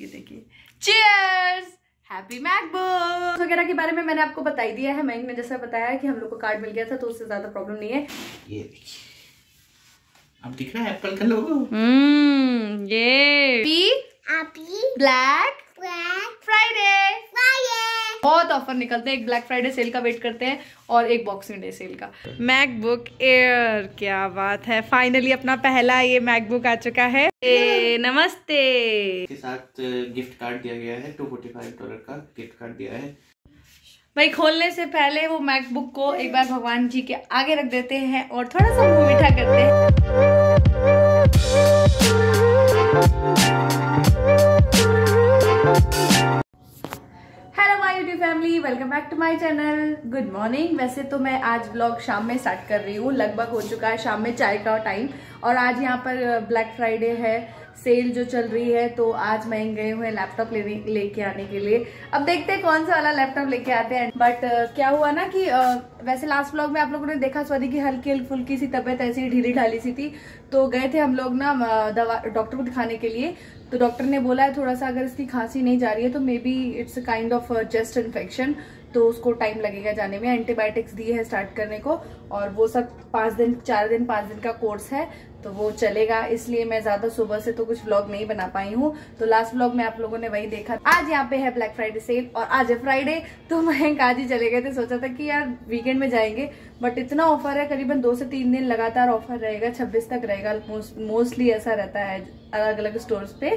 ये देखिए cheers happy MacBook वगैरह के बारे में मैंने आपको बताई दिया है मैंने जैसा बताया कि हम लोग को कार्ड मिल गया था तो उससे ज्यादा प्रॉब्लम नहीं है ये अब दिख रहा है एप्पल का लोगो हम्म ये पी ब्लैक ब्लैक फ्राइडे फ्राइडे बहुत ऑफर निकलते हैं एक ब्लैक फ्राइडे सेल का वेट करते हैं और एक बॉक्सिंग डे सेल का मैकबुक एयर क्या बात है फाइनली अपना पहला ये मैकबुक आ चुका है ए, नमस्ते के साथ गिफ्ट कार्ड दिया गया है टू फोर्टी फाइव डॉलर का गिफ्ट कार्ड दिया है भाई खोलने से पहले वो मैकबुक को एक बार भगवान जी के आगे रख देते हैं और थोड़ा सा मीठा करते हैं family welcome back to my channel good morning वैसे तो मैं आज ब्लॉग शाम में स्टार्ट कर रही हूँ लगभग हो चुका है शाम में चाय का टाइम और आज यहाँ पर ब्लैक uh, फ्राइडे है सेल जो चल रही है तो आज मैं गए हुए लैपटॉप लेने लेके आने के लिए अब देखते हैं कौन सा वाला लैपटॉप लेके आते हैं बट uh, क्या हुआ ना कि uh, वैसे लास्ट ब्लॉग में आप लोगों ने देखा स्वादी की हल्की फुल्की सी तबीयत ऐसी ढीली ढाली सी थी तो गए थे हम लोग ना uh, दवा डॉक्टर को दिखाने के लिए तो डॉक्टर ने बोला है थोड़ा सा अगर इसकी खांसी नहीं जा रही है तो maybe it's a kind of just infection तो उसको टाइम लगेगा जाने में एंटीबायोटिक्स दिए हैं स्टार्ट करने को और वो सब पाँच दिन चार दिन पाँच दिन का कोर्स है तो वो चलेगा इसलिए मैं ज्यादा सुबह से तो कुछ व्लॉग नहीं बना पाई हूँ तो लास्ट व्लॉग में आप लोगों ने वही देखा आज यहाँ पे है ब्लैक फ्राइडे सेल और आज है फ्राइडे तो मैं आज ही चले गए थे सोचा था कि यार वीकेंड में जाएंगे बट इतना ऑफर है करीबन दो से तीन दिन लगातार ऑफर रहेगा छब्बीस तक रहेगा मोस्टली ऐसा रहता है अलग अलग स्टोर पे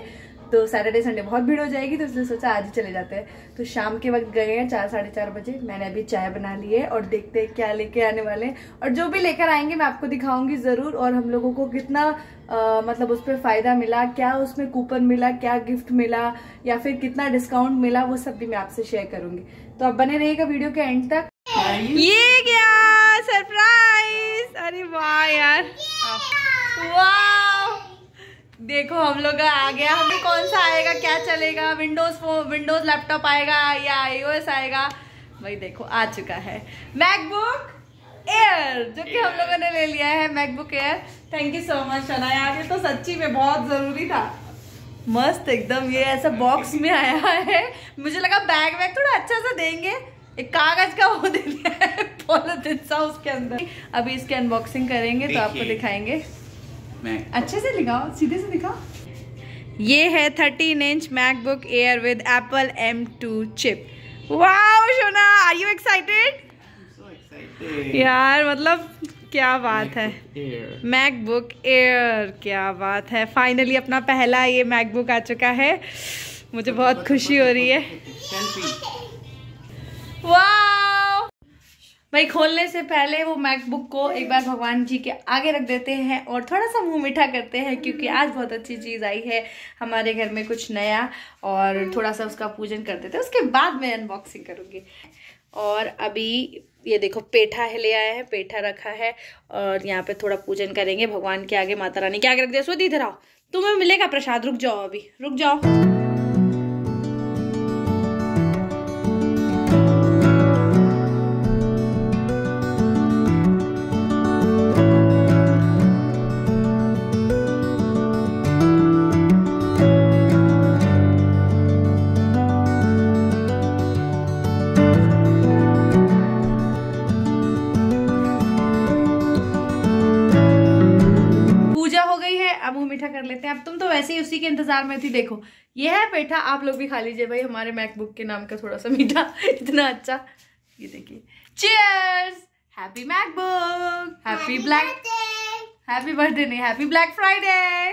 तो सैटरडे संडे बहुत भीड़ हो जाएगी तो इसलिए सोचा आज ही चले जाते हैं तो शाम के वक्त गए हैं चार साढ़े चार बजे मैंने अभी चाय बना ली है और देखते हैं क्या लेके आने वाले हैं और जो भी लेकर आएंगे मैं आपको दिखाऊंगी ज़रूर और हम लोगों को कितना आ, मतलब उस पर फ़ायदा मिला क्या उसमें कूपन मिला क्या गिफ्ट मिला या फिर कितना डिस्काउंट मिला वो सब भी मैं आपसे शेयर करूंगी तो आप बने रहिएगा वीडियो के एंड तक ये क्या सरप्राइज अरे वाह यार वाह देखो हम लोग का आ गया हमें कौन सा आएगा क्या चलेगा विंडोज फोन विंडोज लैपटॉप आएगा या आईओएस आएगा भाई देखो आ चुका है मैकबुक एयर जो कि हम लोगों ने ले लिया है MacBook Air thank you so much Shona यार ये तो सच्ची में बहुत ज़रूरी था मस्त एकदम ये ऐसा बॉक्स में आया है मुझे लगा बैग वैग थोड़ा अच्छा सा देंगे एक कागज का वो दे दिया है उसके अंदर अभी इसकी अनबॉक्सिंग करेंगे तो आपको दिखाएंगे अच्छे से दिखाओ सीधे से दिखाओ ये है thirteen inch MacBook Air with Apple M two chip wow Shona are you excited यार मतलब क्या बात है मैकबुक एयर क्या बात है फाइनली अपना पहला ये मैकबुक आ चुका है मुझे बहुत खुशी हो रही है वाह भाई खोलने से पहले वो मैकबुक को एक बार भगवान जी के आगे रख देते हैं और थोड़ा सा मुंह मीठा करते हैं क्योंकि आज हम्म। बहुत अच्छी चीज़ आई है हमारे घर में कुछ नया और थोड़ा सा उसका पूजन कर देते हैं उसके बाद मैं अनबॉक्सिंग करूँगी और अभी ये देखो पेठा है ले आया है पेठा रखा है और यहाँ पे थोड़ा पूजन करेंगे भगवान के आगे माता रानी के आगे रख दिया सो इधर आओ तुम्हें मिलेगा प्रसाद रुक जाओ अभी रुक जाओ पेठा कर लेते हैं अब तुम तो वैसे ही उसी के इंतजार में थी देखो ये है पेठा आप लोग भी खा लीजिए भाई हमारे मैकबुक के नाम का थोड़ा सा मीठा इतना अच्छा ये देखिए cheers happy MacBook happy black happy birthday नहीं हैप्पी ब्लैक फ्राइडे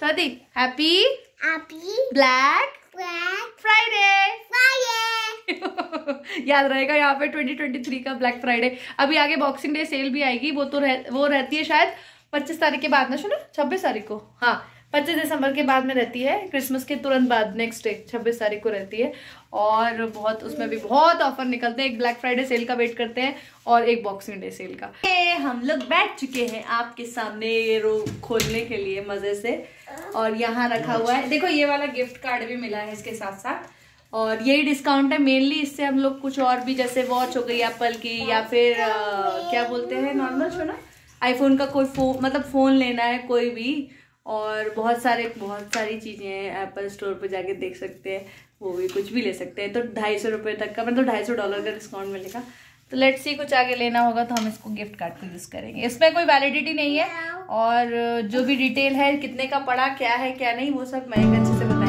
सदी हैप्पी ब्लैक फ्राइडे याद रहेगा यहाँ पे 2023 का ब्लैक फ्राइडे अभी आगे बॉक्सिंग डे सेल भी आएगी वो तो रह, वो रहती है शायद पच्चीस तारीख के बाद ना सुनो छब्बीस तारीख को हाँ पच्चीस दिसंबर के बाद में रहती है क्रिसमस के तुरंत बाद नेक्स्ट डे छब्बीस तारीख को रहती है और बहुत उसमें भी बहुत ऑफर निकलते हैं एक ब्लैक फ्राइडे सेल का वेट करते हैं और एक बॉक्सिंग डे सेल का ए, हम लोग बैठ चुके हैं आपके सामने ये रो खोलने के लिए मज़े से और यहाँ रखा हुआ है देखो ये वाला गिफ्ट कार्ड भी मिला है इसके साथ साथ और यही डिस्काउंट है मेनली इससे हम लोग कुछ और भी जैसे वॉच हो गई एप्पल की या फिर आ, क्या बोलते हैं नॉर्मल छोड़ा ना आईफोन का कोई फो मतलब फ़ोन लेना है कोई भी और बहुत सारे बहुत सारी चीज़ें हैं एप्पल स्टोर पर जाके देख सकते हैं वो भी कुछ भी ले सकते हैं तो ढाई सौ रुपये तक का मतलब ढाई सौ डॉलर का डिस्काउंट मिलेगा तो लेट्स सी कुछ आगे लेना होगा तो हम इसको गिफ्ट कार्ड को यूज़ करेंगे इसमें कोई वैलिडिटी नहीं है और जो भी डिटेल है कितने का पड़ा क्या है क्या नहीं वो सब मैं अच्छे से बताया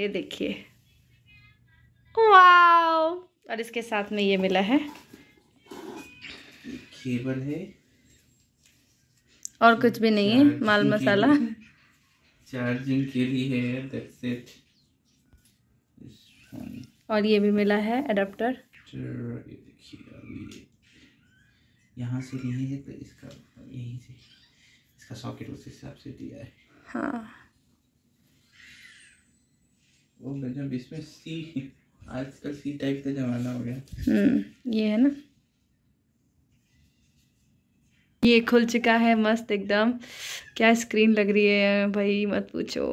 ये देखिए वाओ और इसके साथ में ये मिला है केवल है और कुछ भी नहीं है माल मसाला चार्जिंग के लिए है और ये भी मिला है एडाप्टर यहाँ से नहीं है तो इसका यहीं से इसका सॉकेट उस हिसाब से दिया है हाँ वो गजब इसमें सी आजकल सी टाइप का जमाना हो गया हम्म, ये है ना ये खुल चुका है मस्त एकदम क्या स्क्रीन लग रही है भाई मत पूछो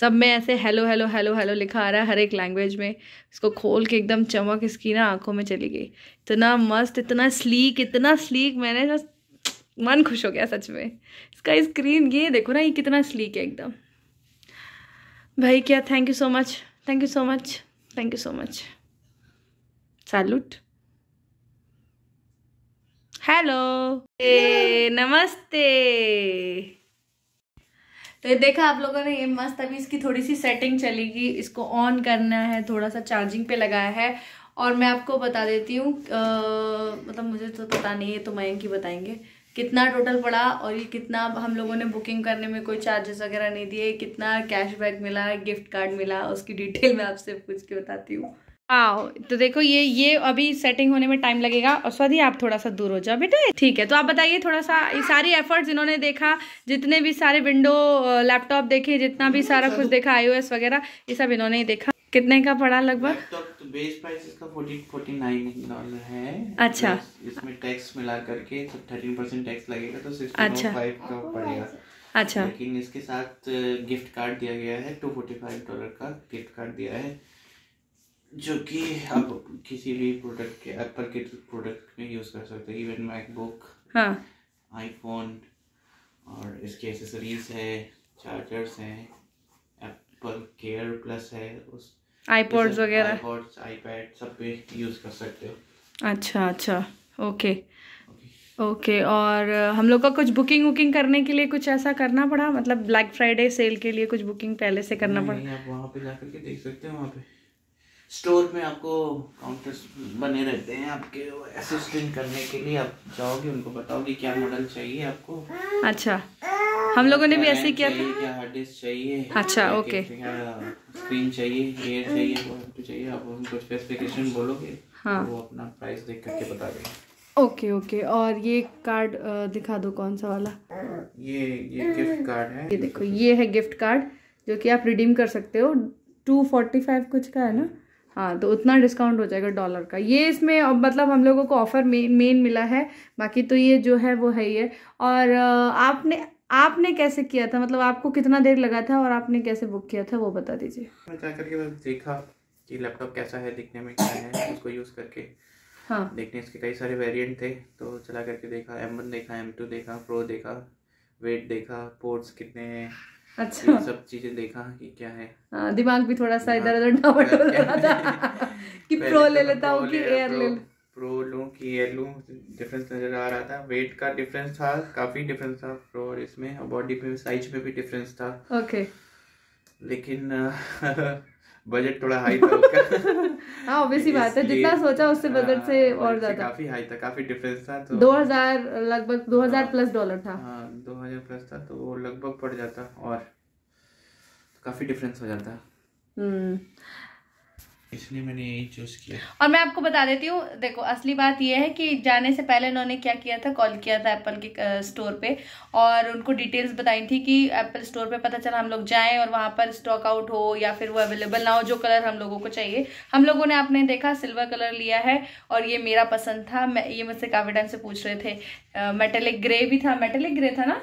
सब में ऐसे हेलो हेलो हेलो हेलो लिखा आ रहा है हर एक लैंग्वेज में इसको खोल के एकदम चमक इसकी ना आंखों में चली गई इतना मस्त इतना स्लीक इतना स्लीक मैंने मन खुश हो गया सच में इसका स्क्रीन ये देखो ना ये कितना स्लीक है एकदम भाई क्या thank you so much thank you so much thank you so much salute hello नमस्ते तो ये देखा आप लोगों ने ये मस्त अभी इसकी थोड़ी सी सेटिंग चलेगी इसको ऑन करना है थोड़ा सा चार्जिंग पे लगाया है और मैं आपको बता देती हूँ मतलब मुझे तो पता नहीं है तो मैं ही बताएंगे कितना टोटल पड़ा और ये कितना हम लोगों ने बुकिंग करने में कोई चार्जेस वगैरह नहीं दिए कितना कैशबैक मिला गिफ्ट कार्ड मिला उसकी डिटेल मैं आपसे पूछ के बताती हूँ आओ तो देखो ये ये अभी सेटिंग होने में टाइम लगेगा और स्वादी आप थोड़ा सा दूर हो जाओ बेटा ठीक है तो आप बताइए थोड़ा सा ये सारी एफर्ट्स इन्होंने देखा जितने भी सारे विंडो लैपटॉप देखे जितना भी सारा कुछ तो- देखा आईओएस वगैरह ये सब इन्होंने ही देखा कितने का पड़ा लगभग तो बेस प्राइस इसका 40 49 डॉलर है अच्छा इसमें टैक्स मिला करके थर्टीन 13 टैक्स लगेगा तो 6.5 अच्छा। का पड़ेगा अच्छा लेकिन इसके साथ गिफ्ट कार्ड दिया गया है टू फोर्टी फाइव डॉलर का गिफ्ट कार्ड दिया है जो कि आप किसी भी प्रोडक्ट के एप्पल के प्रोडक्ट में यूज़ कर सकते हैं इवन मैकबुक आईफोन और इसके एसेसरीज है चार्जर्स हैं एप्पल केयर प्लस है उस आईपॉड्स वगैरह आईपैड सब पे यूज़ कर सकते हो अच्छा अच्छा ओके ओके और uh, हम लोग का कुछ बुकिंग वुकिंग करने के लिए कुछ ऐसा करना पड़ा मतलब ब्लैक फ्राइडे सेल के लिए कुछ बुकिंग पहले से करना पड़ा आप वहाँ पे जाकर के देख सकते हो वहाँ पे स्टोर में आपको काउंटर्स बने रहते हैं आपके असिस्टेंट करने के लिए आप जाओगे उनको बताओगे क्या मॉडल चाहिए आपको अच्छा हम लोगों ने भी ऐसे ही किया था अच्छा ओके स्क्रीन चाहिए हेयर चाहिए तो चाहिए आप उनको स्पेसिफिकेशन बोलोगे हाँ वो अपना प्राइस देख करके बता देंगे ओके ओके और ये कार्ड दिखा दो कौन सा वाला ये ये गिफ्ट कार्ड है ये देखो ये है गिफ्ट कार्ड जो कि आप रिडीम कर सकते हो टू फोर्टी फाइव कुछ का है ना हाँ तो उतना डिस्काउंट हो जाएगा डॉलर का ये इसमें अब मतलब हम लोगों को ऑफ़र मेन मेन मिला है बाकी तो ये जो है वो है ही है और आपने आपने कैसे किया था मतलब आपको कितना देर लगा था और आपने कैसे बुक किया था वो बता दीजिए मैं जाकर के बस देखा कि लैपटॉप कैसा है दिखने में क्या है उसको यूज़ करके हाँ देखने इसके कई सारे वेरिएंट थे तो चला करके देखा एम वन देखा एम टू देखा प्रो देखा वेट देखा पोर्ट्स कितने हैं अच्छा सब चीजें देखा कि क्या है हाँ, दिमाग भी थोड़ा सा इधर उधर डावर हो रहा था कि प्रो तो ले लेता हूँ कि एयर ले लेता प्रो लूँ कि ये लूँ डिफरेंस नज़र आ रहा था वेट का डिफरेंस था काफ़ी डिफरेंस था प्रो और इसमें और बॉडी में साइज में भी डिफरेंस था ओके लेकिन बजट थोड़ा हाई था उसका हाँ ऑब्वियसली बात है जितना सोचा उससे बजट हाँ, से और ज़्यादा काफ़ी हाई था काफ़ी डिफरेंस था तो 2000 लगभग 2000 प्लस डॉलर था हाँ 2000 प्लस था तो वो लगभग पड़ जाता और काफ़ी डिफरेंस हो जाता हम्म इसलिए मैंने यही चूज किया और मैं आपको बता देती हूँ देखो असली बात यह है कि जाने से पहले उन्होंने क्या किया था कॉल किया था एप्पल के स्टोर पे और उनको डिटेल्स बताई थी कि एप्पल स्टोर पे पता चला हम लोग जाएं और वहाँ पर स्टॉक आउट हो या फिर वो अवेलेबल ना हो जो कलर हम लोगों को चाहिए हम लोगों ने आपने देखा सिल्वर कलर लिया है और ये मेरा पसंद था मैं ये मुझसे काफ़ी टाइम से पूछ रहे थे मेटेलिक ग्रे भी था मेटेलिक ग्रे था ना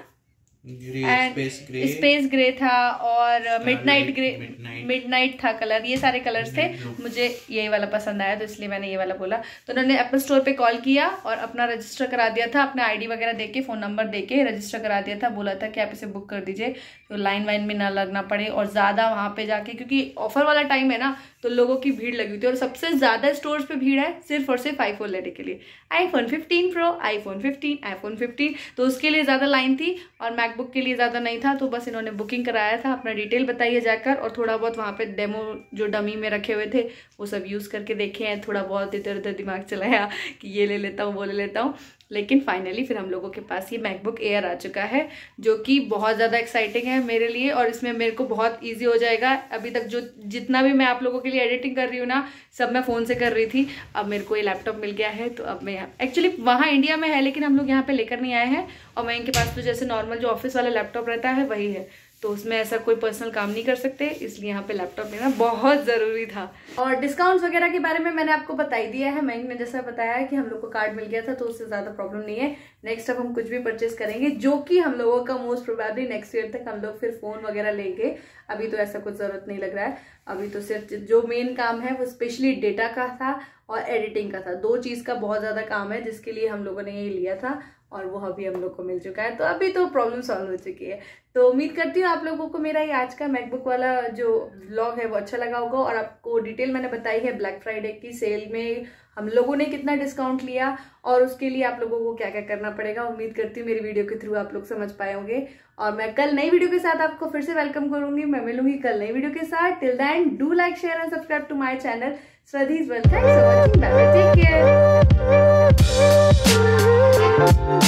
स्पेस ग्रे था और नाइट ग्रे नाइट था कलर ये सारे कलर्स थे मुझे यही वाला पसंद आया तो इसलिए मैंने ये वाला बोला तो उन्होंने एप्पल स्टोर पे कॉल किया और अपना रजिस्टर करा दिया था अपना आईडी वगैरह देके फ़ोन नंबर दे के रजिस्टर करा दिया था बोला था कि आप इसे बुक कर दीजिए तो लाइन वाइन में ना लगना पड़े और ज़्यादा वहाँ पर जाके क्योंकि ऑफर वाला टाइम है ना तो लोगों की भीड़ लगी हुई थी और सबसे ज़्यादा स्टोर पर भीड़ है सिर्फ और सिर्फ आईफोन लेने के लिए iPhone fifteen pro phone fifteen iPhone fifteen तो उसके लिए ज़्यादा लाइन थी और मैक बुक के लिए ज़्यादा नहीं था तो बस इन्होंने बुकिंग कराया था अपना डिटेल बताइए जाकर और थोड़ा बहुत वहाँ पे डेमो जो डमी में रखे हुए थे वो सब यूज़ करके देखे हैं थोड़ा बहुत इधर उधर दिमाग चलाया कि ये ले लेता हूँ वो ले लेता हूँ लेकिन फाइनली फिर हम लोगों के पास ये मैकबुक एयर आ चुका है जो कि बहुत ज़्यादा एक्साइटिंग है मेरे लिए और इसमें मेरे को बहुत इजी हो जाएगा अभी तक जो जितना भी मैं आप लोगों के लिए एडिटिंग कर रही हूँ ना सब मैं फ़ोन से कर रही थी अब मेरे को ये लैपटॉप मिल गया है तो अब मैं यहाँ एक्चुअली वहाँ इंडिया में है लेकिन हम लोग यहाँ पर लेकर नहीं आए हैं और मैं इनके पास तो जैसे नॉर्मल जो ऑफिस वाला लैपटॉप रहता है वही है तो उसमें ऐसा कोई पर्सनल काम नहीं कर सकते इसलिए यहाँ पे लैपटॉप लेना बहुत ज़रूरी था और डिस्काउंट्स वगैरह के बारे में मैंने आपको बता ही दिया है मैंने ने जैसा बताया है कि हम लोग को कार्ड मिल गया था तो उससे ज़्यादा प्रॉब्लम नहीं है नेक्स्ट अब हम कुछ भी परचेस करेंगे जो कि हम लोगों का मोस्ट प्रोबेबली नेक्स्ट ईयर तक हम लोग फिर फ़ोन वगैरह लेंगे अभी तो ऐसा कुछ ज़रूरत नहीं लग रहा है अभी तो सिर्फ जो मेन काम है वो स्पेशली डेटा का था और एडिटिंग का था दो चीज़ का बहुत ज़्यादा काम है जिसके लिए हम लोगों ने ये लिया था और वह भी हम लोग को मिल चुका है तो अभी तो प्रॉब्लम सॉल्व हो चुकी है तो उम्मीद करती हूँ आप लोगों को मेरा ये आज का मैकबुक वाला जो ब्लॉग है वो अच्छा लगा होगा और आपको डिटेल मैंने बताई है ब्लैक फ्राइडे की सेल में हम लोगों ने कितना डिस्काउंट लिया और उसके लिए आप लोगों को क्या क्या करना पड़ेगा उम्मीद करती हूँ मेरी वीडियो के थ्रू आप लोग समझ पाए होंगे और मैं कल नई वीडियो के साथ आपको फिर से वेलकम करूंगी मैं मिलूंगी कल नई वीडियो के साथ till then do like share and subscribe to my channel स्वधीज वेलकम टेक केयर